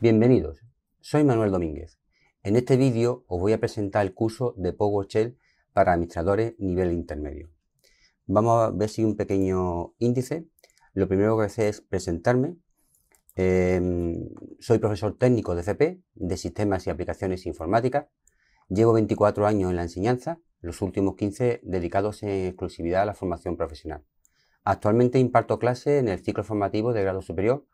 Bienvenidos, soy Manuel Domínguez. En este vídeo os voy a presentar el curso de PowerShell para administradores nivel intermedio. Vamos a ver si un pequeño índice. Lo primero que hacer es presentarme. Em, soy profesor técnico de CP, de Sistemas y Aplicaciones Informáticas. Llevo 24 años en la enseñanza, los últimos 15 dedicados en exclusividad a la formación profesional. Actualmente imparto clases en el ciclo formativo de grado superior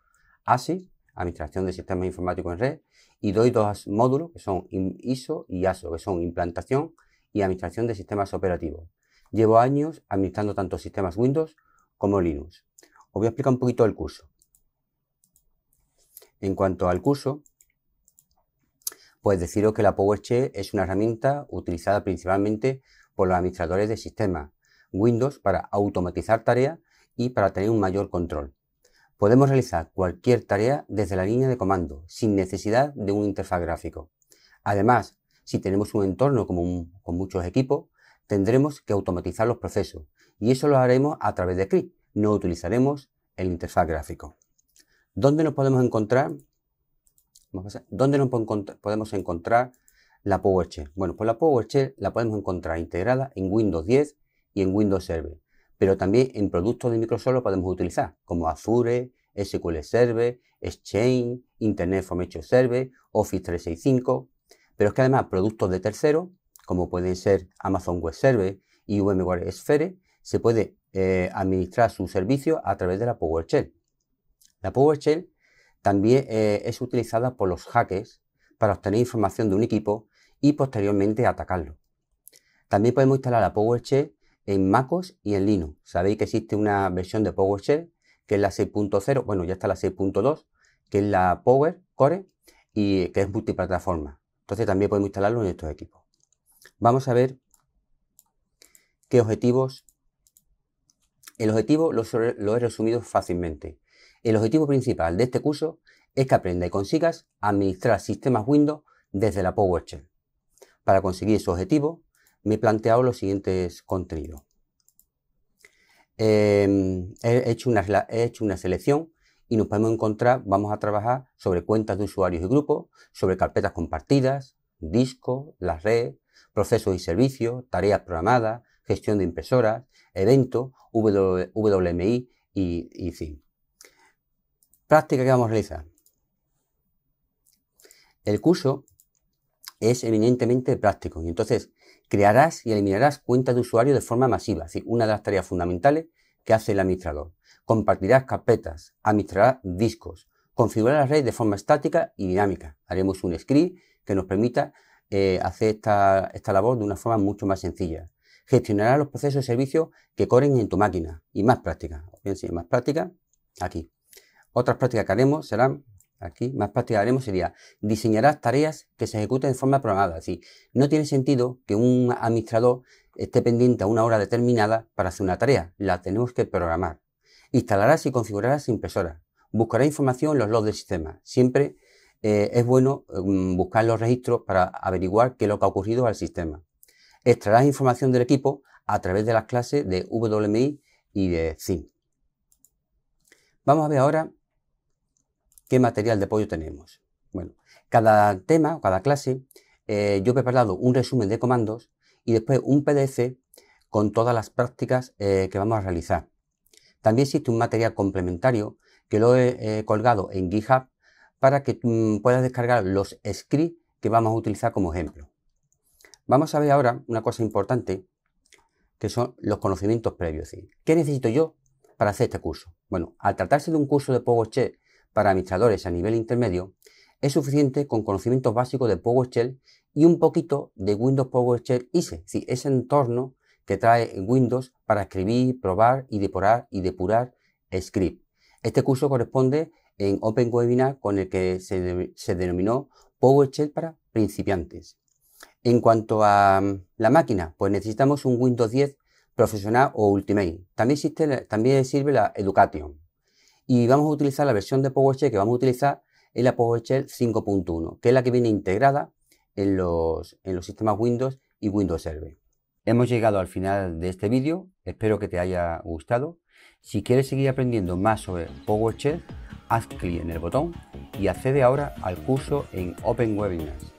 ASI Administración de Sistemas Informáticos en Red, y doy dos módulos que son ISO y ASO, que son Implantación y Administración de Sistemas Operativos. Llevo años administrando tanto sistemas Windows como Linux. Os voy a explicar un poquito el curso. En cuanto al curso, pues deciros que la PowerShell es una herramienta utilizada principalmente por los administradores de sistemas Windows para automatizar tareas y para tener un mayor control. Podemos realizar cualquier tarea desde la línea de comando, sin necesidad de un interfaz gráfico. Además, si tenemos un entorno como con muchos equipos, tendremos que automatizar los procesos, y eso lo haremos a través de clic. no utilizaremos el interfaz gráfico. ¿Dónde nos podemos encontrar? ¿Dónde nos podemos encontrar la PowerShell? Bueno, pues la PowerShell la podemos encontrar integrada en Windows 10 y en Windows Server pero también en productos de microsoft lo podemos utilizar, como Azure, SQL Server, Exchange, Internet Formation Server, Office 365, pero es que además productos de terceros, como pueden ser Amazon Web Server y VMware Sphere, se puede eh, administrar su servicio a través de la PowerShell. La PowerShell también eh, es utilizada por los hackers para obtener información de un equipo y posteriormente atacarlo. También podemos instalar la PowerShell en MacOS y en Linux. Sabéis que existe una versión de PowerShell que es la 6.0, bueno, ya está la 6.2, que es la Power Core y que es multiplataforma. Entonces también podemos instalarlo en estos equipos. Vamos a ver qué objetivos. El objetivo lo, he resumido fácilmente. El objetivo principal de este curso es que aprenda y consigas administrar sistemas Windows desde la PowerShell. Para conseguir su objetivo, me he planteado los siguientes contenidos. Em, he, hecho una, he hecho una selección y nos podemos encontrar, vamos a trabajar sobre cuentas de usuarios y grupos, sobre carpetas compartidas, disco, las red, procesos y servicios, tareas programadas, gestión de impresoras, eventos, WMI y, y fin. Práctica que vamos a realizar. El curso es eminentemente práctico y entonces crearás y eliminarás cuentas de usuario de forma masiva, es decir, una de las tareas fundamentales que hace el administrador. Compartirás carpetas, administrarás discos, configurarás la red de forma estática y dinámica. Haremos un script que nos permita eh, hacer esta, labor de una forma mucho más sencilla. Gestionarás los procesos de servicio que corren en tu máquina y más prácticas. Bien, sí, más práctica. aquí. Otras prácticas que haremos serán Aquí, más práctica haremos sería diseñarás tareas que se ejecuten de forma programada. Es no tiene sentido que un administrador esté pendiente a una hora determinada para hacer una tarea. La tenemos que programar. Instalarás y configurarás impresoras. Buscarás información en los logs del sistema. Siempre eh, es bueno mm, buscar los registros para averiguar qué es lo que ha ocurrido al sistema. Extraerás información del equipo a través de las clases de WMI y de CIM. Vamos a ver ahora qué material de apoyo tenemos. Bueno, cada tema o cada clase, eh, yo he preparado un resumen de comandos y después un PDF con todas las prácticas eh, que vamos a realizar. También existe un material complementario que lo he eh, colgado en GitHub para que mm, puedas descargar los scripts que vamos a utilizar como ejemplo. Vamos a ver ahora una cosa importante que son los conocimientos previos. ¿Qué necesito yo para hacer este curso? Bueno, al tratarse de un curso de PowerShell para administradores a nivel intermedio, es suficiente con conocimientos básicos de PowerShell y un poquito de Windows PowerShell ISE, es ese entorno que trae Windows para escribir, probar y depurar y depurar script. Este curso corresponde en Open Webinar con el que se, denominó PowerShell para principiantes. En cuanto a mm, la máquina, pues necesitamos un Windows 10 profesional o Ultimate. También, también sirve la Education y vamos a utilizar la versión de PowerShell que vamos a utilizar es la PowerShell 5.1, que es la que viene integrada en los, en los sistemas Windows y Windows Server. Hemos llegado al final de este vídeo, espero que te haya gustado. Si quieres seguir aprendiendo más sobre PowerShell, haz clic en el botón y accede ahora al curso en Open Webinars.